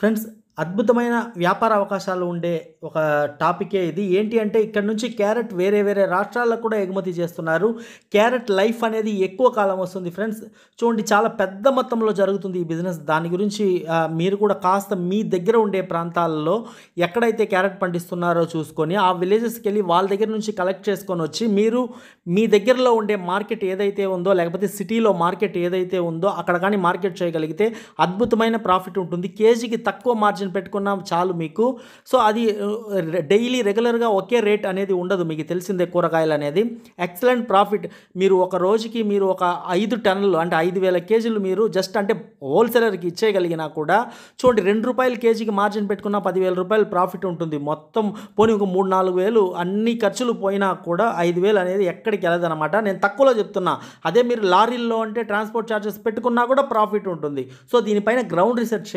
friends అద్భుతమైన వ్యాపార అవకాశాలు ఉండే ఒక టాపికే ఇది ఏంటి అంటే ఇక్కడ నుంచి క్యారెట్ వేరే వేరే రాష్ట్రాల్లో కూడా ఎగుమతి చేస్తున్నారు క్యారెట్ లైఫ్ అనేది ఎక్కువ కాలం వస్తుంది ఫ్రెండ్స్ చూడండి చాలా పెద్ద మొత్తంలో జరుగుతుంది ఈ బిజినెస్ దాని గురించి మీరు కూడా కాస్త మీ దగ్గర ఉండే ప్రాంతాల్లో ఎక్కడైతే క్యారెట్ పండిస్తున్నారో చూసుకొని ఆ విలేజెస్కి వెళ్ళి వాళ్ళ దగ్గర నుంచి కలెక్ట్ చేసుకొని వచ్చి మీరు మీ దగ్గరలో ఉండే మార్కెట్ ఏదైతే ఉందో లేకపోతే సిటీలో మార్కెట్ ఏదైతే ఉందో అక్కడ కానీ మార్కెట్ చేయగలిగితే అద్భుతమైన ప్రాఫిట్ ఉంటుంది కేజీకి తక్కువ మార్జిన్ ఆప్షన్ పెట్టుకున్నాం చాలు మీకు సో అది డైలీ రెగ్యులర్గా ఒకే రేట్ అనేది ఉండదు మీకు తెలిసిందే కూరగాయలు అనేది ఎక్సలెంట్ ప్రాఫిట్ మీరు ఒక రోజుకి మీరు ఒక ఐదు టన్నులు అంటే ఐదు వేల కేజీలు మీరు జస్ట్ అంటే హోల్సేలర్కి ఇచ్చేయగలిగినా కూడా చూడండి రెండు రూపాయల కేజీకి మార్జిన్ పెట్టుకున్న పదివేల రూపాయలు ప్రాఫిట్ ఉంటుంది మొత్తం పోనీ ఒక మూడు నాలుగు వేలు అన్ని ఖర్చులు పోయినా కూడా ఐదు వేలు అనేది ఎక్కడికి వెళ్ళదు అనమాట నేను తక్కువలో చెప్తున్నా అదే మీరు లారీల్లో అంటే ట్రాన్స్పోర్ట్ ఛార్జెస్ పెట్టుకున్నా కూడా ప్రాఫిట్ ఉంటుంది సో దీనిపైన గ్రౌండ్ రీసెర్చ్ చేయండి